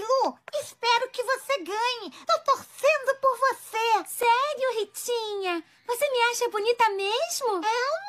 Lu, espero que você ganhe. Tô torcendo por você. Sério, Ritinha? Você me acha bonita mesmo? Eu é